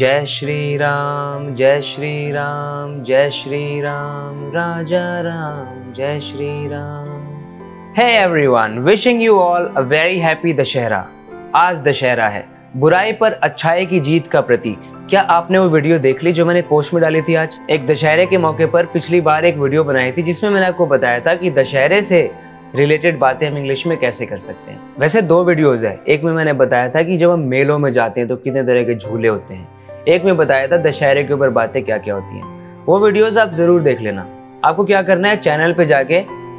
जय श्री राम जय श्री राम जय श्री राम राजा राम जय श्री राम है everyone wishing you all a very happy Dussehra आज दशहरा है बुराई पर अच्छाई की जीत का प्रतीक क्या आपने वो वीडियो देख ली जो मैंने पोस्ट में डाली थी आज एक दशहरे के मौके पर पिछली बार एक वीडियो बनाई थी जिसमें मैंने आपको बताया था कि दशहरे से रिलेटेड बातें हम इंग्लिश में कैसे कर सकते हैं वैसे दो वीडियोस है एक में मैंने बताया था कि जब हम मेलों में जाते हैं तो कितने तरह के झूले होते हैं एक में बताया था दशहरे के ऊपर बातें क्या क्या होती हैं वो वीडियोस आप ज़रूर देख लेना आपको क्या करना है चैनल पे जाके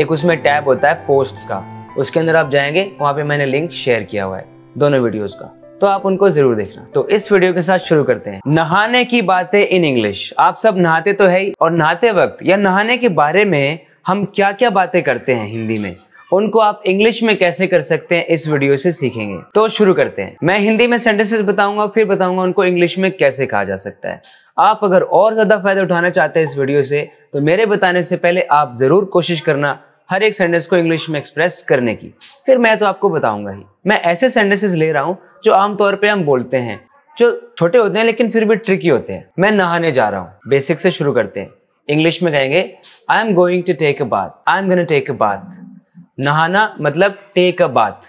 एक उसमें टैब होता है पोस्ट्स का उसके अंदर आप जाएंगे वहां पे मैंने लिंक शेयर किया हुआ है दोनों वीडियोस का तो आप उनको जरूर देखना तो इस वीडियो के साथ शुरू करते हैं नहाने की बातें इन इंग्लिश आप सब नहाते तो है ही और नहाते वक्त या नहाने के बारे में हम क्या क्या बातें करते हैं हिंदी में उनको आप इंग्लिश में कैसे कर सकते हैं इस वीडियो से सीखेंगे तो शुरू करते हैं मैं हिंदी में सेंटेंसेस बताऊंगा फिर बताऊंगा उनको इंग्लिश में कैसे कहा जा सकता है आप अगर और ज़्यादा फायदा उठाना चाहते हैं इस वीडियो से तो मेरे बताने से पहले आप ज़रूर कोशिश करना हर एक सेंटेंस को इंग्लिश में एक्सप्रेस करने की फिर मैं तो आपको बताऊंगा ही मैं ऐसे सेंटेंसेस ले रहा हूँ जो आमतौर पर हम बोलते हैं जो छोटे होते हैं लेकिन फिर भी ट्रिकी होते हैं मैं नहाने जा रहा हूँ बेसिक से शुरू करते हैं इंग्लिश में कहेंगे I M going to take a bath I am to take a bath नहाना मतलब take a bath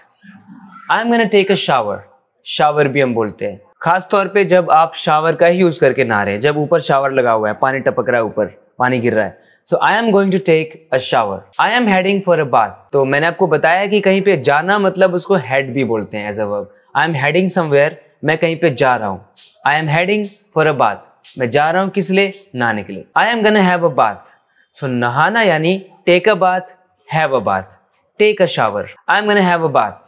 I am gonna take a shower shower भी हम बोलते हैं खास तौर पे जब आप शावर का ही यूज़ करके नहा रहे हैं जब ऊपर शावर लगा हुआ है पानी टपक रहा है ऊपर पानी गिर रहा है so I am going to take a shower I'm heading for a bath तो मैंने आपको बताया कि कहीं पे जाना मतलब उसको हेड भी बोलते हैं as a verb I'm heading somewhere मैं कहीं पे जा रहा हूँ I'm heading for a bath मैं जा रहा हूँ किस लिए नहाने के लिए I'm gonna have a bath so नहाना यानी take a bath have a bath take a shower I'm gonna have a bath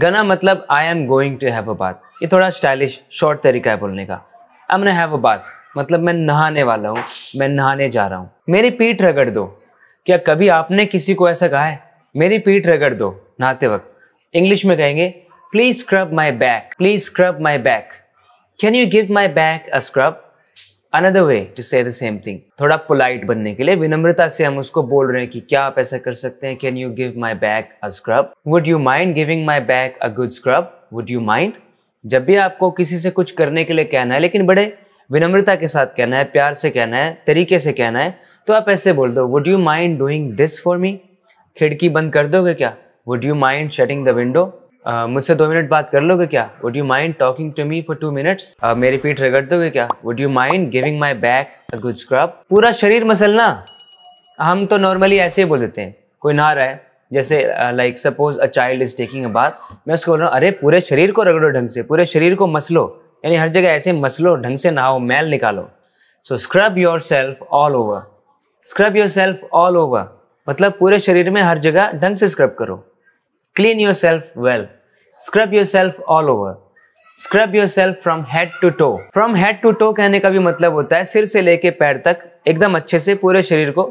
gonna मतलब I am going to have a bath ये थोड़ा स्टाइलिश शॉर्ट तरीका है बोलने का I'm have a bath मतलब मैं नहाने वाला हूँ मैं नहाने जा रहा हूँ मेरी पीठ रगड़ दो क्या कभी आपने किसी को ऐसा कहा है मेरी पीठ रगड़ दो नहाते वक्त इंग्लिश में कहेंगे please scrub my back please scrub my back can you give my back a scrub another way to say the same thing थोड़ा पोलाइट बनने के लिए विनम्रता से हम उसको बोल रहे हैं कि क्या आप ऐसा कर सकते हैं can you give my back a scrub would you mind giving my back a good scrub would you mind जब भी आपको किसी से कुछ करने के लिए कहना है लेकिन बड़े विनम्रता के साथ कहना है प्यार से कहना है तरीके से कहना है तो आप ऐसे बोल दो would you mind doing this for me खिड़की बंद कर दोगे क्या would you mind shutting the window मुझसे दो मिनट बात कर लोगे क्या would you mind talking to me for two minutes मेरी पीठ रगड़ दोगे क्या would you mind giving my back a good scrub पूरा शरीर मसलना हम तो नॉर्मली ऐसे ही बोल देते हैं कोई ना रहा है जैसे like suppose a child is taking a bath मैं उसको बोल रहा हूँ अरे पूरे शरीर को रगड़ो ढंग से पूरे शरीर को मसलो यानी हर जगह ऐसे मसलो ढंग से नहाओ मैल निकालो so scrub yourself all over scrub yourself all over मतलब पूरे शरीर में हर जगह ढंग से स्क्रब करो Clean yourself well. Scrub yourself all over. Scrub yourself from head to toe from head to toe कहने का भी मतलब होता है सिर से लेके पैर तक एकदम अच्छे से पूरे शरीर को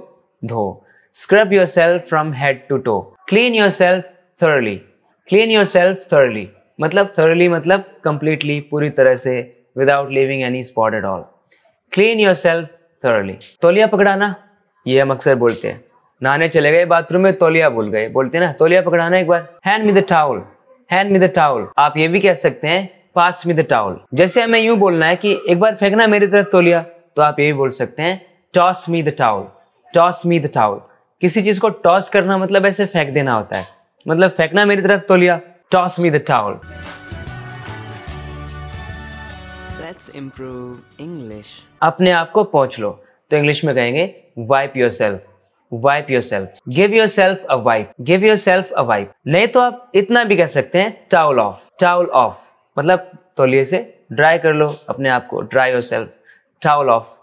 धो scrub yourself from head to toe clean yourself thoroughly clean yourself thoroughly मतलब थर्ली मतलब completely पूरी तरह से without leaving any spot at all clean yourself thoroughly तोलिया पकड़ाना ये हम अक्सर बोलते हैं नहाने चले गए बाथरूम में तोलिया भूल गए बोलते ना तोलिया पकड़ाना एक बार hand me the towel hand me the towel आप ये भी कह सकते हैं पास मी द टाउल जैसे हमें यूं बोलना है कि एक बार फेंकना मेरी तरफ तोलिया तो आप ये भी बोल सकते हैं toss me the towel toss me the towel किसी चीज को टॉस करना मतलब ऐसे फेंक देना होता है मतलब फेंकना मेरी तरफ लिया toss me the towel Let's improve English. अपने आप को पहुंच लो तो इंग्लिश में कहेंगे wipe yourself wipe yourself give yourself a wipe give yourself a wipe नहीं तो आप इतना भी कह सकते हैं टाउल ऑफ टाउल ऑफ मतलब तोलिए से ड्राई कर लो अपने आप को dry yourself towel off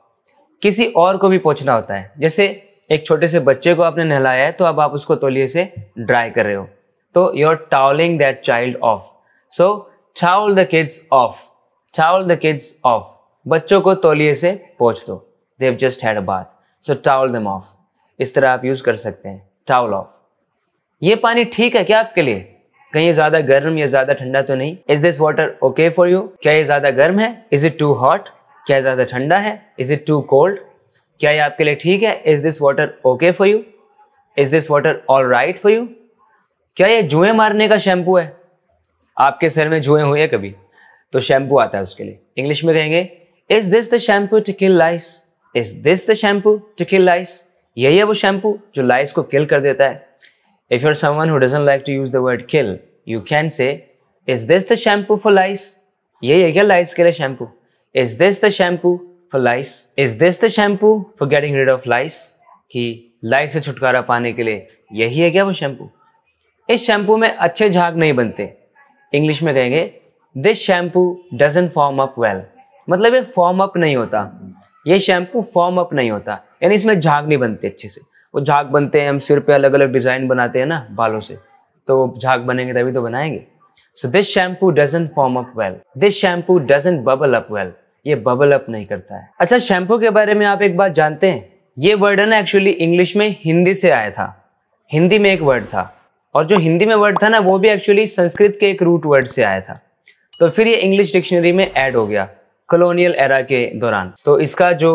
किसी और को भी पहुंचना होता है जैसे एक छोटे से बच्चे को आपने नहलाया है तो अब आप उसको तोलिए से ड्राई कर रहे हो तो you're towelling that child off so towel the kids off towel the kids off बच्चों को तोलिए से पोछ दो they've just had a bath so towel them off इस तरह आप यूज़ कर सकते हैं टावल ऑफ ये पानी ठीक है क्या आपके लिए कहीं ज़्यादा गर्म या ज़्यादा ठंडा तो नहीं is this water okay for you क्या ये ज़्यादा गर्म है इज़ इट टू हॉट क्या ज़्यादा ठंडा है इज़ इट टू कोल्ड क्या ये आपके लिए ठीक है is this water okay for you is this water all right for you क्या ये जुए मारने का शैम्पू है आपके सर में जुए हुए कभी तो शैम्पू आता है उसके लिए इंग्लिश में कहेंगे is this the shampoo to kill lice is this the shampoo to kill lice यही है वो शैम्पू जो लाइस को किल कर देता है if you're someone someone like to use the word kill you can say is this the shampoo for lice यही है क्या लाइस के लिए shampoo is this the shampoo for lice is this the shampoo for getting rid of lice कि lice से छुटकारा पाने के लिए यही है क्या वो शैम्पू इस शैम्पू में अच्छे झाग नहीं बनते इंग्लिश में कहेंगे this shampoo doesn't form up well मतलब ये फॉर्म अप नहीं होता ये शैम्पू फॉर्म अप नहीं होता यानी इसमें झाग नहीं बनते अच्छे से वो झाग बनते हैं हम सिर पे अलग अलग डिज़ाइन बनाते हैं ना बालों से तो झाग बनेंगे तभी तो बनाएंगे so this shampoo doesn't form up well this shampoo doesn't bubble up well ये बबल अप नहीं करता है अच्छा शैम्पू के बारे में आप एक बात जानते हैं ये वर्ड है ना एक्चुअली इंग्लिश में हिंदी से आया था हिंदी में एक वर्ड था और जो हिंदी में वर्ड था ना वो भी एक्चुअली संस्कृत के एक रूट वर्ड से आया था तो फिर ये इंग्लिश डिक्शनरी में ऐड हो गया कॉलोनियल एरा के दौरान तो इसका जो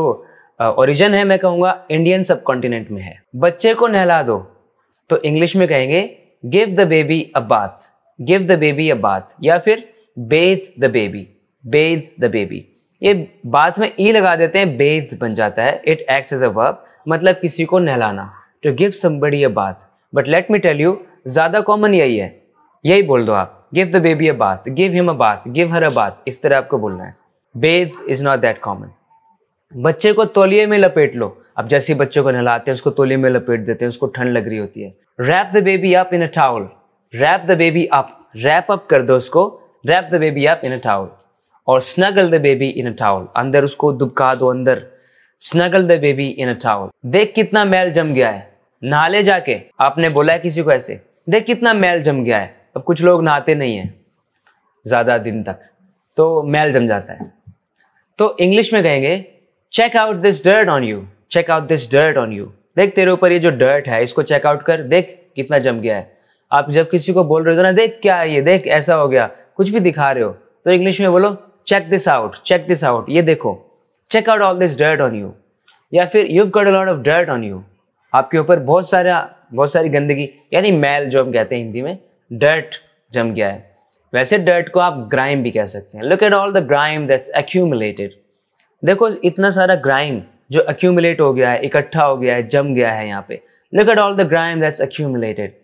ओरिजिन है मैं कहूँगा इंडियन सब कॉन्टिनेंट में है बच्चे को नहला दो तो इंग्लिश में कहेंगे give the baby a bath give the baby a bath या फिर bathe the baby bathe the baby ये बात में ई e लगा देते हैं बेथ बन जाता है it act as a verb मतलब किसी को नहलाना to give somebody a bath but let me tell you ज़्यादा कॉमन यही है यही बोल दो आप give the baby a bath give him a bath give her a bath इस तरह आपको बोलना है bathe is not that common बच्चे को तौलिए में लपेट लो अब जैसे बच्चे को नहलाते हैं उसको तौलिए में लपेट देते हैं उसको ठंड लग रही होती है wrap the baby up in a wrap the baby up wrap up कर दो उसको wrap the baby up in a और snuggle the baby in a अंदर उसको दुबका दो अंदर snuggle the baby in a देख कितना मैल जम गया है नहाले जाके आपने बोला है किसी को ऐसे देख कितना मैल जम गया है अब कुछ लोग नहाते नहीं है ज़्यादा दिन तक तो मैल जम जाता है तो इंग्लिश में कहेंगे check out this dirt on you check out this dirt on you देख तेरे ऊपर ये जो डर्ट है इसको चेक आउट कर देख कितना जम गया है आप जब किसी को बोल रहे हो तो ना देख क्या है ये देख ऐसा हो गया कुछ भी दिखा रहे हो तो इंग्लिश में बोलो check this out check this out ये देखो check out all this dirt on you या फिर you got a lot of dirt on you आपके ऊपर बहुत सारा बहुत सारी गंदगी यानी मैल जो हम कहते हैं हिंदी में डर्ट जम गया है वैसे डर्ट को आप ग्राइम भी कह सकते हैं look at all the grime that's accumulated देखो इतना सारा ग्राइम जो अक्यूमुलेट हो गया है इकट्ठा हो गया है जम गया है यहाँ पे look at all the grime that's accumulated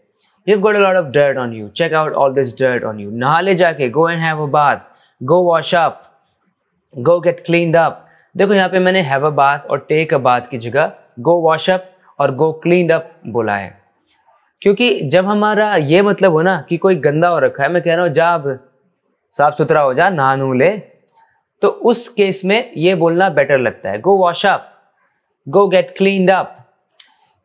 you've got a lot of dirt on you. Check out all this dirt on you. नहाले जाके go and have a bath. Go wash up. Go get cleaned up. देखो यहाँ पे मैंने have a bath और take a bath की जगह go wash up और go cleaned up बोला है क्योंकि जब हमारा ये मतलब हो ना कि कोई गंदा हो रखा है मैं कह रहा हूँ जा अब साफ सुथरा हो जा नहा ले तो उस केस में ये बोलना बेटर लगता है go wash up go get clean up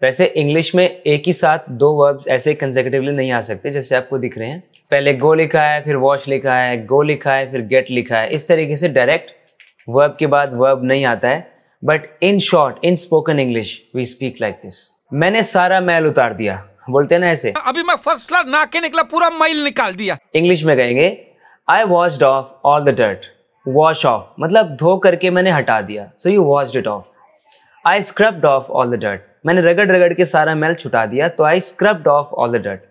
वैसे इंग्लिश में एक ही साथ दो वर्ब्स ऐसे कंजेकेटिवली नहीं आ सकते जैसे आपको दिख रहे हैं पहले गो लिखा है फिर वॉश लिखा है गो लिखा है फिर गेट लिखा है इस तरीके से डायरेक्ट वर्ब के बाद वर्ब नहीं आता है but in short in spoken English we speak like this मैंने सारा मैल उतार दिया बोलते ना ऐसे अभी मैं फर्स्ट क्लास नाके निकला पूरा मैल निकाल दिया इंग्लिश में कहेंगे I wash off all the dirt wash off मतलब धो करके मैंने हटा दिया so you wash it off I scrubbed off all the dirt मैंने रगड़ रगड़ के सारा मैल छुटा दिया तो I scrubbed off all the dirt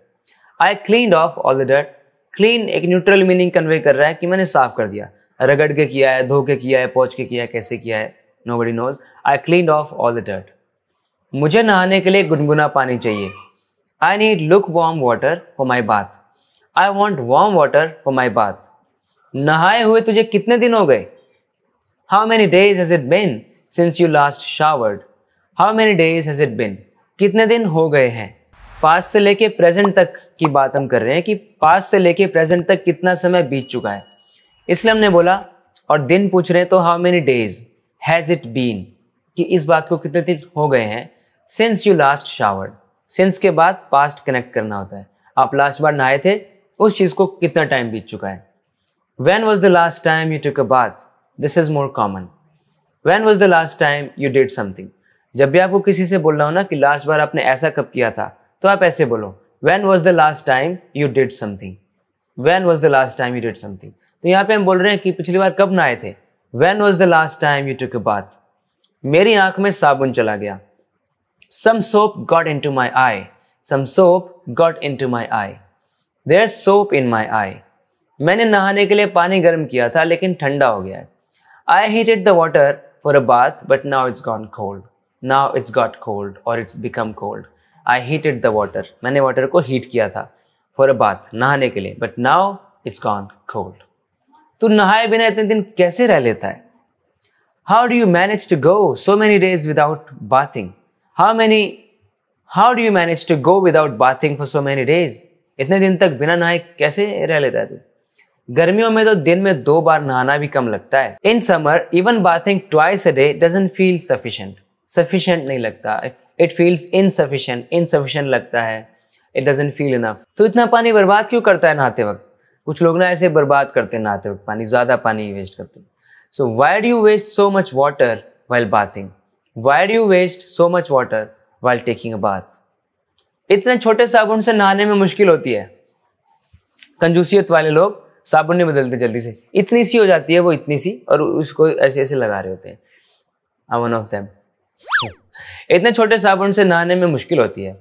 I clean off all the dirt clean एक न्यूट्रल मीनिंग कन्वे कर रहा है कि मैंने साफ कर दिया रगड़ के किया है धो के किया है पोच के किया है कैसे किया है nobody knows I clean off all the dirt मुझे नहाने के लिए गुनगुना पानी चाहिए I need lukewarm water for my bath I want warm water for my bath नहाए हुए तुझे कितने दिन हो गए how many days has it been since you last showered how many days has it been कितने दिन हो गए हैं पास से लेके प्रेजेंट तक की बात हम कर रहे हैं कि पास से लेके प्रेजेंट तक कितना समय बीत चुका है इसलिए हमने बोला और दिन पूछ रहे हैं तो how many days has it been कि इस बात को कितने दिन हो गए हैं since you last showered since के बाद पास्ट कनेक्ट करना होता है आप लास्ट बार नहाए थे उस चीज़ को कितना टाइम बीत चुका है When was the last time you took a bath? This is more common. When was the last time you did something? जब भी आपको किसी से बोलना हो ना कि लास्ट बार आपने ऐसा कब किया था तो आप ऐसे बोलो When was the last time you did something? When was the last time you did something? तो यहाँ पे हम बोल रहे हैं कि पिछली बार कब नहाए थे When was the last time you took a bath? मेरी आंख में साबुन चला गया Some soap got into my eye. Some soap got into my eye. There's soap in my eye. मैंने नहाने के लिए पानी गर्म किया था लेकिन ठंडा हो गया है I heated the water for a bath but now it's gone cold now it's got cold और it's become cold I heated the water मैंने वाटर को हीट किया था फॉर अ बाथ नहाने के लिए but now it's gone cold तू नहाए बिना इतने दिन कैसे रह लेता है how do you manage to go so many days without bathing how many how do you manage to go without bathing for so many days इतने दिन तक बिना नहाए कैसे रह लेता है तू गर्मियों में तो दिन में दो बार नहाना भी कम लगता है in summer even bathing twice a day doesn't feel sufficient sufficient नहीं लगता इट फील्स इनसफिशेंट इनसफिशिएंट लगता है इट डजेंट फील इनफ तो इतना पानी बर्बाद क्यों करता है नहाते वक्त कुछ लोग ना ऐसे बर्बाद करते हैं नहाते वक्त पानी ज़्यादा पानी वेस्ट करते हैं so why do you waste so much water while bathing why do you waste so much water while taking a bath इतने छोटे साबुन से नहाने में मुश्किल होती है कंजूसियत वाले लोग साबुन नहीं बदलते जल्दी से इतनी सी हो जाती है वो इतनी सी और उसको ऐसे ऐसे लगा रहे होते हैं वन ऑफ देम इतने छोटे साबुन से नहाने में मुश्किल होती है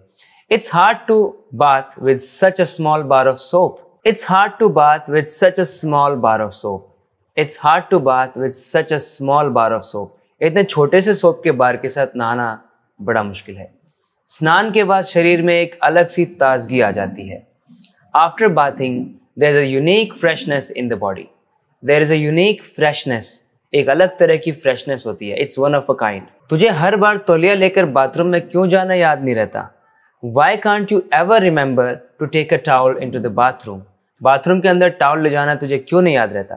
it's hard to bath with such a small bar of soap it's hard to bath with such a small bar of soap it's hard to bath with such a small bar of soap इतने छोटे से soap के बार के साथ नहाना बड़ा मुश्किल है स्नान के बाद शरीर में एक अलग सी ताजगी आ जाती है after bathing there is a freshness in the body there is a freshness एक अलग तरह की फ्रेशनेस होती है it's one of a kind तुझे हर बार तौलिया लेकर बाथरूम में क्यों जाना याद नहीं रहता why can't you ever remember to take a towel into the bathroom bathroom के अंदर टाउल ले जाना तुझे क्यों नहीं याद रहता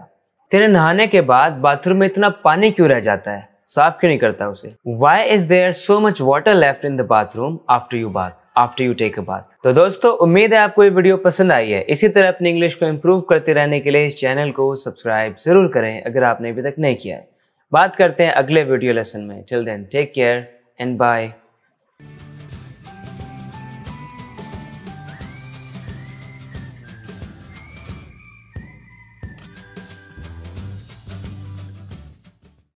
तेरे नहाने के बाद बाथरूम में इतना पानी क्यों रह जाता है साफ क्यों नहीं करता उसे why is there so much water left in the bathroom after you bath after you take a bath तो दोस्तों उम्मीद है आपको ये वीडियो पसंद आई है इसी तरह अपनी इंग्लिश को इम्प्रूव करते रहने के लिए इस चैनल को सब्सक्राइब जरूर करें अगर आपने अभी तक नहीं किया है बात करते हैं अगले वीडियो लेसन में till then take care and bye